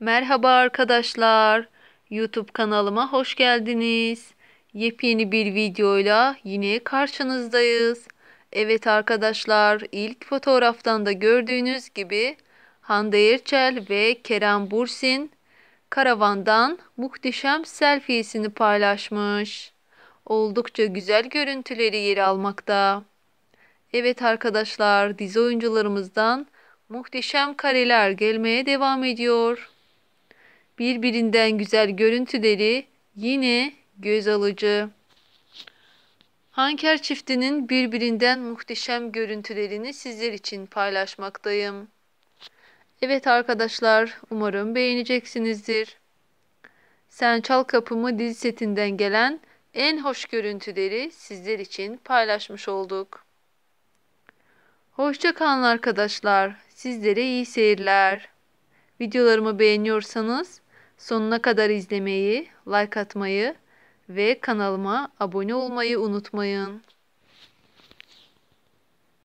Merhaba arkadaşlar. YouTube kanalıma hoş geldiniz. Yepyeni bir videoyla yine karşınızdayız. Evet arkadaşlar, ilk fotoğraftan da gördüğünüz gibi Hande Erçel ve Kerem Bursin karavandan muhteşem selfiesini paylaşmış. Oldukça güzel görüntüleri yer almakta. Evet arkadaşlar, dizi oyuncularımızdan muhteşem kareler gelmeye devam ediyor birbirinden güzel görüntüleri yine göz alıcı. Hanker çiftinin birbirinden muhteşem görüntülerini sizler için paylaşmaktayım. Evet arkadaşlar, umarım beğeneceksinizdir. Sen Çal Kapımı dizi setinden gelen en hoş görüntüleri sizler için paylaşmış olduk. Hoşça kalın arkadaşlar. Sizlere iyi seyirler. Videolarımı beğeniyorsanız Sonuna kadar izlemeyi, like atmayı ve kanalıma abone olmayı unutmayın.